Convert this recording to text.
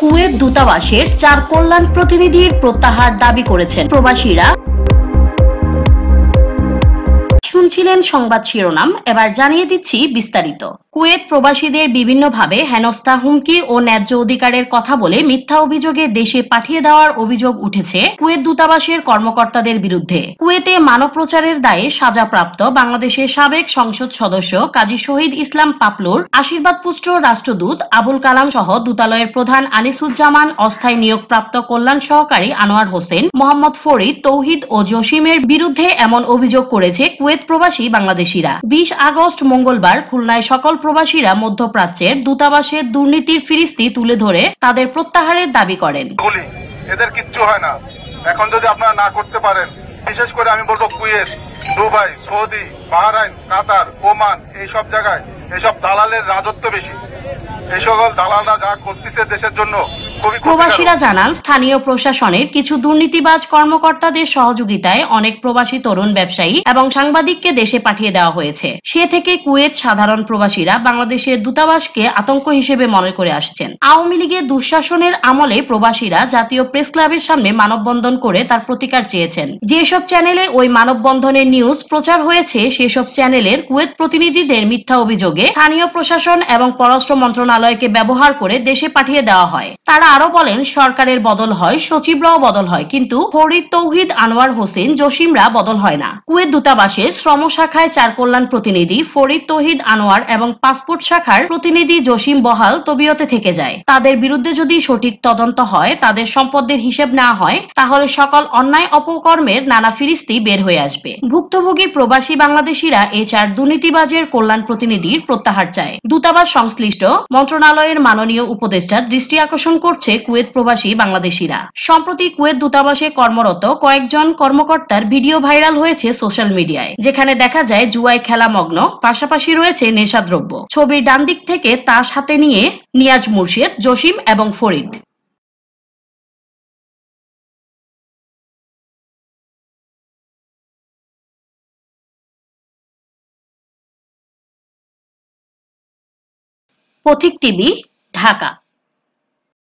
Kuwait দূতাবাসের চার কল্যাণ প্রতিনিধির প্রত্যাহার দাবি করেছেন প্রবাসীরা শুনছিলেন সংবাদ শিরোনাম এবার জানিয়ে দিচ্ছি বিস্তারিত কুয়েত প্রবাসীদের বিভিন্নভাবে হেনস্থা হুমকি ও ন্যায্য অধিকারের কথা বলে মিথ্যা অভিযোগে দেশে পাঠিয়ে দেওয়ার অভিযোগ উঠেছে কুয়েত দূতাবাসের কর্মকর্তাদের বিরুদ্ধে কুয়েতে মানব প্রচারের দায়ে সাজাপ্রাপ্ত বাংলাদেশের সাবেক সংসদ সদস্য কাজী শহীদ ইসলাম পাপলুর আশীর্বাদপুষ্ট রাষ্ট্রদূত আবুল কালাম সহ দূতালয়ের প্রধান আনিসুজ্জামান অস্থায়ী নিয়োগপ্রাপ্ত কল্যাণ সহকারী আনোয়ার হোসেন মোহাম্মদ ফরিদ তৌহিদ ও জসিমের বিরুদ্ধে এমন অভিযোগ করেছে কুয়েত প্রবাসী বাংলাদেশিরা বিশ আগস্ট মঙ্গলবার খুলনায় সকল প্রবাসীরা মধ্যপ্রাচ্যের দূতাবাসের দুর্নীতির ফিরিস্তি তুলে ধরে তাদের প্রত্যাহারের দাবি করেন এদের কিচ্ছু হয় না এখন যদি আপনারা না করতে পারেন বিশেষ করে আমি বলবো Kuwait Dubai Saudi Bahrain Qatar Oman এইসব জায়গায় এসব দালালের রাজত্ব বেশি দালালরা যা করতেছে দেশের জন্য প্রবাসীরা জানান স্থানীয় প্রশাসনের কিছু দুর্নীতিবাজ কর্মকর্তাদের সহযোগিতায় অনেক প্রবাসী তরুণ ব্যবসায়ী এবং সাংবাদিককে দেশে পাঠিয়ে দেওয়া হয়েছে সে থেকে কুয়েত সাধারণ প্রবাসীরা বাংলাদেশের দূতাবাসকে আতঙ্ক হিসেবে মনে করে আসছেন আওয়ামী লীগের দুঃশাসনের আমলে প্রবাসীরা জাতীয় প্রেস ক্লাবের সামনে মানববন্ধন করে তার প্রতিকার চেয়েছেন যেসব চ্যানেলে ওই মানববন্ধনের নিউজ প্রচার হয়েছে সেসব চ্যানেলের কুয়েত প্রতিনিধিদের মিথ্যা অভিযোগে সঙ্গে স্থানীয় প্রশাসন এবং পররাষ্ট্র মন্ত্রণালয়কে ব্যবহার করে দেশে পাঠিয়ে দেওয়া হয় তারা আরো বলেন সরকারের বদল হয় সচিবরাও বদল হয় কিন্তু ফরিদ তৌহিদ আনোয়ার হোসেন জসিমরা বদল হয় না কুয়েত দূতাবাসের শ্রম শাখায় চার কল্যাণ প্রতিনিধি ফরিদ তৌহিদ আনোয়ার এবং পাসপোর্ট শাখার প্রতিনিধি জসিম বহাল তবিয়তে থেকে যায় তাদের বিরুদ্ধে যদি সঠিক তদন্ত হয় তাদের সম্পদের হিসেব না হয় তাহলে সকল অন্যায় অপকর্মের নানা ফিরিস্তি বের হয়ে আসবে ভুক্তভোগী প্রবাসী বাংলাদেশিরা এ চার দুর্নীতিবাজের কল্যাণ প্রতিনিধির প্রত্যাহার চায় দূতাবাস সংশ্লিষ্ট মন্ত্রণালয়ের মাননীয় উপদেষ্টা দৃষ্টি আকর্ষণ করছে কুয়েত প্রবাসী বাংলাদেশিরা সম্প্রতি কুয়েত দূতাবাসে কর্মরত কয়েকজন কর্মকর্তার ভিডিও ভাইরাল হয়েছে সোশ্যাল মিডিয়ায় যেখানে দেখা যায় জুয়ায় খেলামগ্ন পাশাপাশি রয়েছে নেশাদ্রব্য ছবির ডান দিক থেকে তাস হাতে নিয়ে নিয়াজ মুর্শেদ জসিম এবং ফরিদ পথিক টিভি ঢাকা